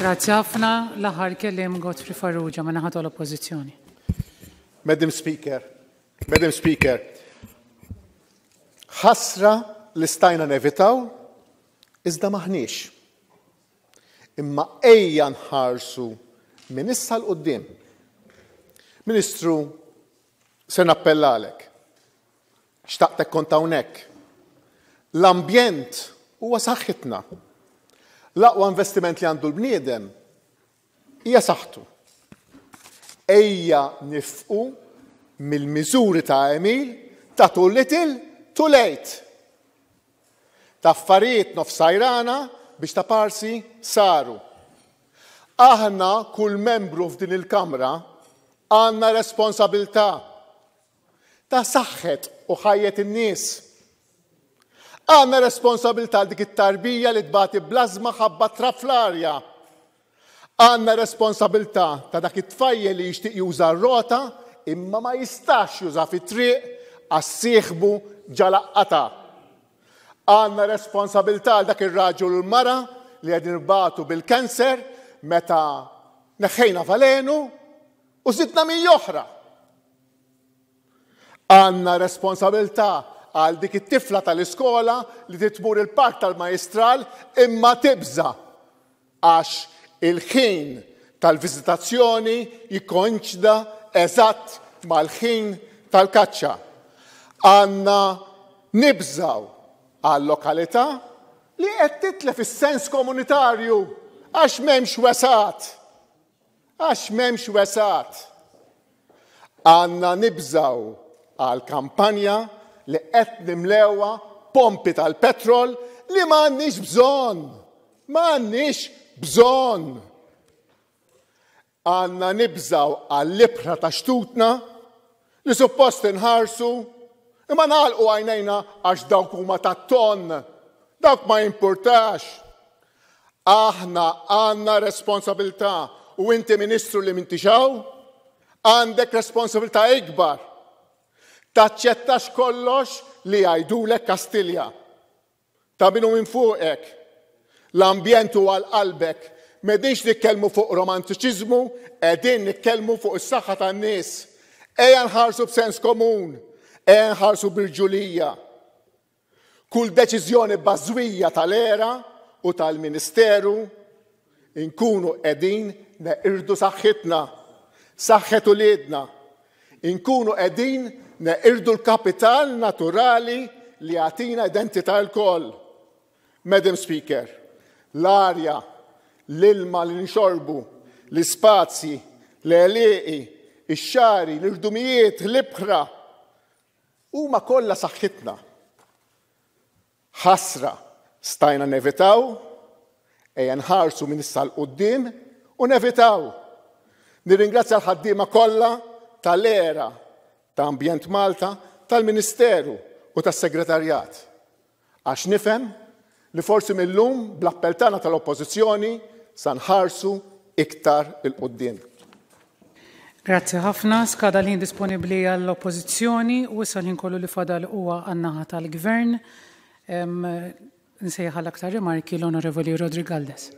Grazie ħafna l-aħħar kellim Godfrey Farrugia ma naħat l-oppożizzjoni. Madam Speaker, Madam Speaker, ħasra li stajna nevitaw iżda maħniex. Imma ejja nħarsu minn issa l qoddim Ministru, se nappellalek. Xtaqtek konta hawnhekk. L-ambjent huwa saħħitna l-aqwa investiment li għandu l-bniedem hija saħtu. Ejja nifqu mill-miżuri ta' Emil ta' tul little, too late. Ta' affarijiet nofsajrana biex ta' parsi saru. Aħna kull membru f'din il-kamra għanna responsabilta' ta' saħħet u ħajjet in-nies Għanna responsabilta dik it-tarbija li tbati blazma ħabba traflarja. Għanna responsabilta ta' dak it-tfajje li jixtieq juża r-rota imma ma jistax juża fit-triq għas-sieħbu ġalaqqata. Għanna responsabilta għal dak ir-raġul l-mara li għedin batu bil-kanser meta neħħejna valenu u zidna min joħra. Għanna responsabilta' għal dik it-tifla tal-iskola li titmur il-park tal-majestral imma tibza għax il-ħin tal-vizitazzjoni jikonċda eżatt mal-ħin tal-kaċċa. Għanna nibżaw għal lokalità li qed titlef is-sens komunitarju għax m'hemmx wesat. Għax m'hemmx wesat. Għanna nibżaw għal kampanja li qed nimlewa pompi tal-petrol li m'għandniex bżonn. M'għandniex bżonn. Għanna nibżaw għall-libra ta' xtutna li suppost inħarsu imma nagħlqu għajnejna għax dawk huma ta' ton, dawk ma jimpurtax. Aħna għanna responsabilta' u inti ministru li mintixaw, għandek responsabilta' ikbar taċċettax kollox li għajdulek Kastilja. Ta' minu minn fuqek, l-ambjent għal-qalbek, medinx nikkelmu fuq romantiċizmu, edin nikkelmu fuq is-saħħa tan-nies. ħarsu b b'sens komun, ejan ħarsu bil-ġulija. Kull deċiżjoni bażwija tal-era u tal-ministeru inkunu edin neqirdu saħħitna, saħħetu lidna, inkunu edin Irdu l-kapital naturali li għatina identità l-koll. Madam Speaker, l-arja, l-ilma li nxorbu, l-spazji, l-eliqi, il-xari, l-irdumijiet, l-ibħra, huma kollha saħħitna. Ħasra stajna nevitaw, ejjen ħarsu minn l-qoddim u nevitaw. Nirringrazzja l-ħaddiema kollha tal-era ta' Ambjent Malta tal-Ministeru u tas-Segretarjat. Għax nifhem li forsi mill-lum bl-appell tal-Oppożizzjoni sanħarsu iktar il-qoddim. Grazzi ħafna, skada l-ħin disponibbli għall-Oppożizzjoni u issa ħin kollu li fadal huwa għannaħat tal-Gvern. Nsejħal aktar rimarki l-Onorevoli Rodrigaldes.